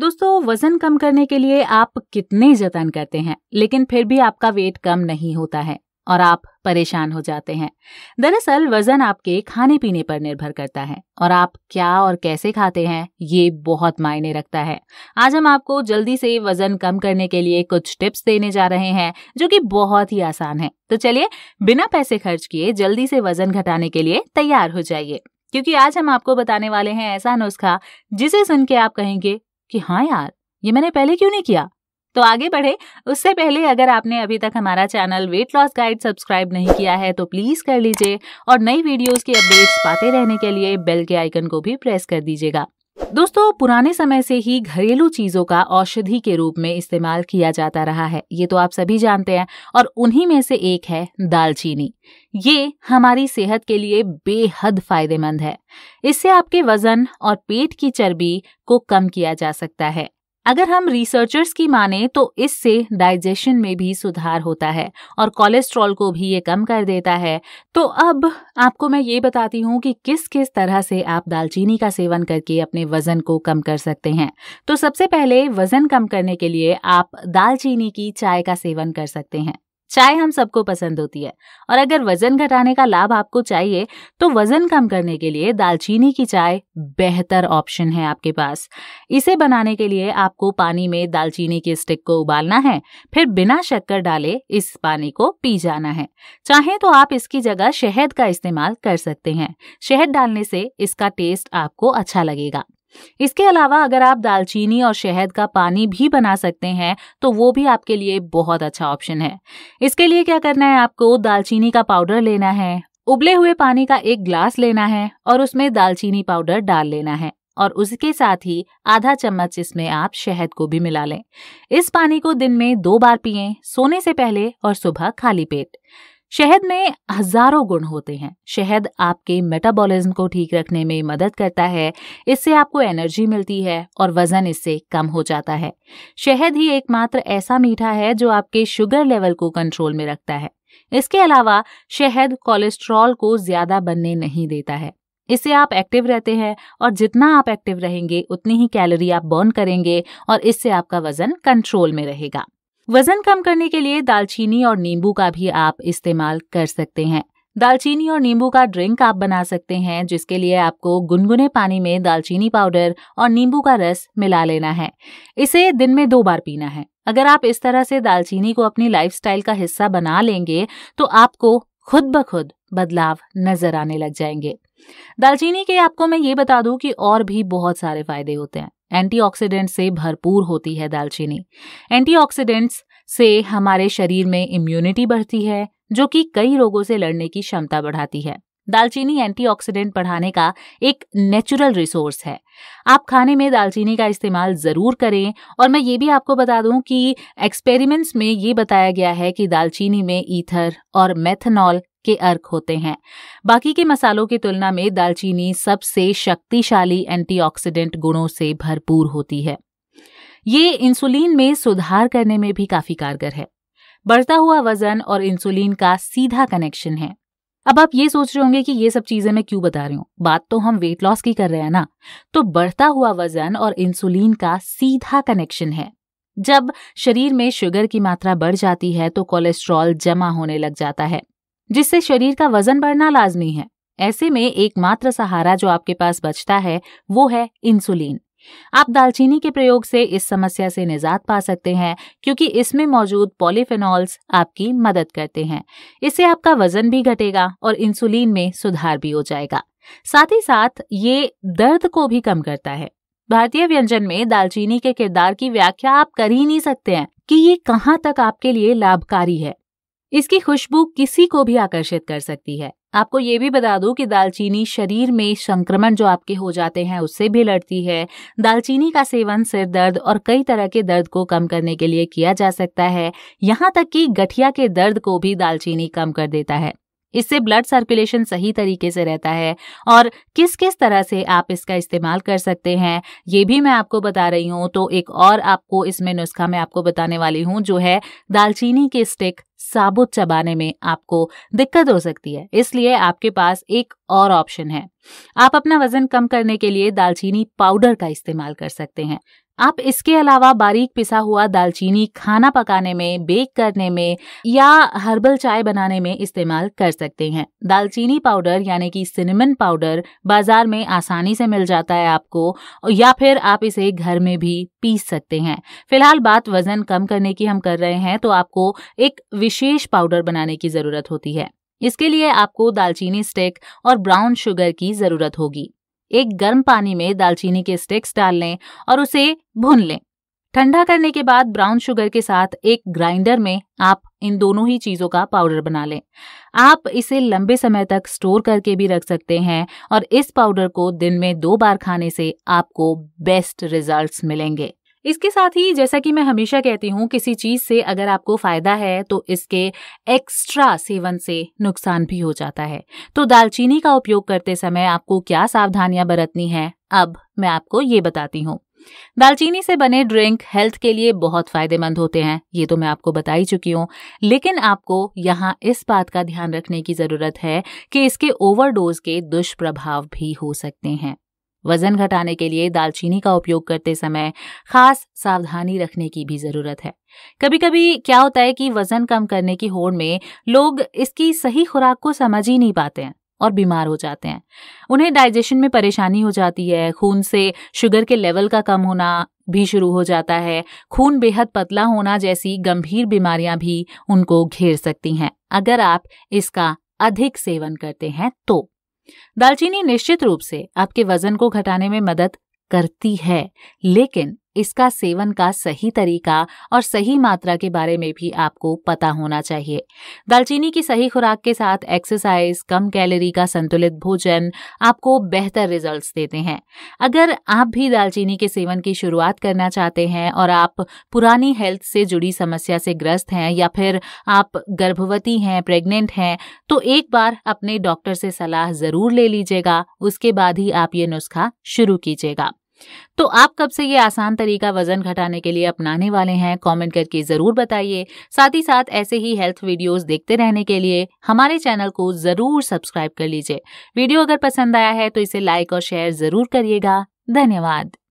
दोस्तों वजन कम करने के लिए आप कितने जतन करते हैं लेकिन फिर भी आपका वेट कम नहीं होता है और आप परेशान हो जाते हैं दरअसल वजन आपके खाने पीने पर निर्भर करता है और आप क्या और कैसे खाते हैं ये बहुत मायने रखता है आज हम आपको जल्दी से वजन कम करने के लिए कुछ टिप्स देने जा रहे हैं जो कि बहुत ही आसान है तो चलिए बिना पैसे खर्च किए जल्दी से वजन घटाने के लिए तैयार हो जाइए क्योंकि आज हम आपको बताने वाले हैं ऐसा नुस्खा जिसे सुन के आप कहेंगे कि हाँ यार ये मैंने पहले क्यों नहीं किया तो आगे बढ़े उससे पहले अगर आपने अभी तक हमारा channel weight loss guide subscribe नहीं किया है तो प्लीज़ कर लीजिए और नई वीडियोस की अपडेट्स पाते रहने के लिए बेल के आइकन को भी प्रेस कर दीजिएगा दोस्तों पुराने समय से ही घरेलू चीजों का औषधि के रूप में इस्तेमाल किया जाता रहा है ये तो आप सभी जानते हैं और उन्हीं में से एक है दालचीनी ये हमारी सेहत के लिए बेहद फायदेमंद है इससे आपके वजन और पेट की चर्बी को कम किया जा सकता है अगर हम रिसर्चर्स की माने तो इससे डाइजेशन में भी सुधार होता है और कोलेस्ट्रॉल को भी ये कम कर देता है तो अब आपको मैं ये बताती हूँ कि किस किस तरह से आप दालचीनी का सेवन करके अपने वजन को कम कर सकते हैं तो सबसे पहले वजन कम करने के लिए आप दालचीनी की चाय का सेवन कर सकते हैं चाय हम सबको पसंद होती है और अगर वजन घटाने का लाभ आपको चाहिए तो वजन कम करने के लिए दालचीनी की चाय बेहतर ऑप्शन है आपके पास इसे बनाने के लिए आपको पानी में दालचीनी के स्टिक को उबालना है फिर बिना शक्कर डाले इस पानी को पी जाना है चाहे तो आप इसकी जगह शहद का इस्तेमाल कर सकते हैं शहद डालने से इसका टेस्ट आपको अच्छा लगेगा इसके अलावा अगर आप दालचीनी और शहद का पानी भी बना सकते हैं तो वो भी आपके लिए बहुत अच्छा ऑप्शन है इसके लिए क्या करना है आपको दालचीनी का पाउडर लेना है उबले हुए पानी का एक ग्लास लेना है और उसमें दालचीनी पाउडर डाल लेना है और उसके साथ ही आधा चम्मच इसमें आप शहद को भी मिला लें इस पानी को दिन में दो बार पिए सोने से पहले और सुबह खाली पेट शहद में हजारों गुण होते हैं शहद आपके मेटाबॉलिज्म को ठीक रखने में मदद करता है इससे आपको एनर्जी मिलती है और वजन इससे कम हो जाता है शहद ही एकमात्र ऐसा मीठा है जो आपके शुगर लेवल को कंट्रोल में रखता है इसके अलावा शहद कोलेस्ट्रॉल को ज्यादा बनने नहीं देता है इससे आप एक्टिव रहते हैं और जितना आप एक्टिव रहेंगे उतनी ही कैलोरी आप बर्न करेंगे और इससे आपका वजन कंट्रोल में रहेगा वजन कम करने के लिए दालचीनी और नींबू का भी आप इस्तेमाल कर सकते हैं दालचीनी और नींबू का ड्रिंक आप बना सकते हैं जिसके लिए आपको गुनगुने पानी में दालचीनी पाउडर और नींबू का रस मिला लेना है इसे दिन में दो बार पीना है अगर आप इस तरह से दालचीनी को अपनी लाइफस्टाइल का हिस्सा बना लेंगे तो आपको खुद ब खुद बदलाव नजर आने लग जाएंगे दालचीनी के आपको मैं ये बता दूं कि और भी बहुत सारे फायदे होते हैं एंटीऑक्सीडेंट से भरपूर होती है दालचीनी एंटीऑक्सीडेंट्स से हमारे शरीर में इम्यूनिटी बढ़ती है जो कि कई रोगों से लड़ने की क्षमता बढ़ाती है दालचीनी एंटीऑक्सीडेंट बढ़ाने का एक नेचुरल रिसोर्स है आप खाने में दालचीनी का इस्तेमाल ज़रूर करें और मैं ये भी आपको बता दूं कि एक्सपेरिमेंट्स में ये बताया गया है कि दालचीनी में ईथर और मेथनॉल के अर्क होते हैं बाकी के मसालों की तुलना में दालचीनी सबसे शक्तिशाली एंटीऑक्सीडेंट गुणों से भरपूर होती है ये इंसुलिन में सुधार करने में भी काफी कारगर है बढ़ता हुआ वजन और इंसुलिन का सीधा कनेक्शन है अब आप ये सोच रहे होंगे कि ये सब चीजें मैं क्यों बता रही हूँ बात तो हम वेट लॉस की कर रहे हैं ना तो बढ़ता हुआ वजन और इंसुलिन का सीधा कनेक्शन है जब शरीर में शुगर की मात्रा बढ़ जाती है तो कोलेस्ट्रॉल जमा होने लग जाता है जिससे शरीर का वजन बढ़ना लाजमी है ऐसे में एकमात्र सहारा जो आपके पास बचता है वो है इंसुलिन आप दालचीनी के प्रयोग से इस समस्या से निजात पा सकते हैं क्योंकि इसमें मौजूद पॉलीफेनॉल्स आपकी मदद करते हैं इससे आपका वजन भी घटेगा और इंसुलिन में सुधार भी हो जाएगा साथ ही साथ ये दर्द को भी कम करता है भारतीय व्यंजन में दालचीनी के किरदार की व्याख्या आप कर ही नहीं सकते हैं कि ये कहाँ तक आपके लिए लाभकारी है इसकी खुशबू किसी को भी आकर्षित कर सकती है आपको ये भी बता दूं कि दालचीनी शरीर में संक्रमण जो आपके हो जाते हैं उससे भी लड़ती है दालचीनी का सेवन सिर दर्द और कई तरह के दर्द को कम करने के लिए किया जा सकता है यहाँ तक कि गठिया के दर्द को भी दालचीनी कम कर देता है इससे ब्लड सर्कुलेशन सही तरीके से रहता है और किस किस तरह से आप इसका इस्तेमाल कर सकते हैं ये भी मैं आपको बता रही हूँ तो एक और आपको इसमें नुस्खा मैं आपको बताने वाली हूँ जो है दालचीनी के स्टिक साबुत चबाने में आपको दिक्कत हो सकती है इसलिए आपके पास एक और ऑप्शन है आप अपना वजन कम करने के लिए दालचीनी पाउडर का इस्तेमाल कर सकते हैं आप इसके अलावा बारीक पिसा हुआ दालचीनी खाना पकाने में बेक करने में या हर्बल चाय बनाने में इस्तेमाल कर सकते हैं दालचीनी पाउडर यानी कि सिनेमन पाउडर बाजार में आसानी से मिल जाता है आपको या फिर आप इसे घर में भी पीस सकते हैं फिलहाल बात वजन कम करने की हम कर रहे हैं तो आपको एक विशेष पाउडर बनाने की ज़रूरत होती है इसके लिए आपको दालचीनी स्टिक और ब्राउन शुगर की ज़रूरत होगी एक गर्म पानी में दालचीनी के स्टिक्स डाल लें और उसे भून लें ठंडा करने के बाद ब्राउन शुगर के साथ एक ग्राइंडर में आप इन दोनों ही चीज़ों का पाउडर बना लें आप इसे लंबे समय तक स्टोर करके भी रख सकते हैं और इस पाउडर को दिन में दो बार खाने से आपको बेस्ट रिजल्ट्स मिलेंगे इसके साथ ही जैसा कि मैं हमेशा कहती हूँ किसी चीज़ से अगर आपको फ़ायदा है तो इसके एक्स्ट्रा सेवन से नुकसान भी हो जाता है तो दालचीनी का उपयोग करते समय आपको क्या सावधानियां बरतनी है अब मैं आपको ये बताती हूँ दालचीनी से बने ड्रिंक हेल्थ के लिए बहुत फायदेमंद होते हैं ये तो मैं आपको बता ही चुकी हूँ लेकिन आपको यहाँ इस बात का ध्यान रखने की ज़रूरत है कि इसके ओवरडोज के दुष्प्रभाव भी हो सकते हैं वजन घटाने के लिए दालचीनी का उपयोग करते समय खास सावधानी रखने की भी जरूरत है कभी कभी क्या होता है कि वजन कम करने की होड़ में लोग इसकी सही खुराक को समझ ही नहीं पाते हैं और बीमार हो जाते हैं उन्हें डाइजेशन में परेशानी हो जाती है खून से शुगर के लेवल का कम होना भी शुरू हो जाता है खून बेहद पतला होना जैसी गंभीर बीमारियां भी उनको घेर सकती हैं अगर आप इसका अधिक सेवन करते हैं तो दालचीनी निश्चित रूप से आपके वजन को घटाने में मदद करती है लेकिन इसका सेवन का सही तरीका और सही मात्रा के बारे में भी आपको पता होना चाहिए दालचीनी की सही खुराक के साथ एक्सरसाइज कम कैलोरी का संतुलित भोजन आपको बेहतर रिजल्ट्स देते हैं अगर आप भी दालचीनी के सेवन की शुरुआत करना चाहते हैं और आप पुरानी हेल्थ से जुड़ी समस्या से ग्रस्त हैं या फिर आप गर्भवती हैं प्रेग्नेंट हैं तो एक बार अपने डॉक्टर से सलाह ज़रूर ले लीजिएगा उसके बाद ही आप ये नुस्खा शुरू कीजिएगा तो आप कब से ये आसान तरीका वजन घटाने के लिए अपनाने वाले हैं कमेंट करके ज़रूर बताइए साथ ही साथ ऐसे ही हेल्थ वीडियोस देखते रहने के लिए हमारे चैनल को ज़रूर सब्सक्राइब कर लीजिए वीडियो अगर पसंद आया है तो इसे लाइक और शेयर ज़रूर करिएगा धन्यवाद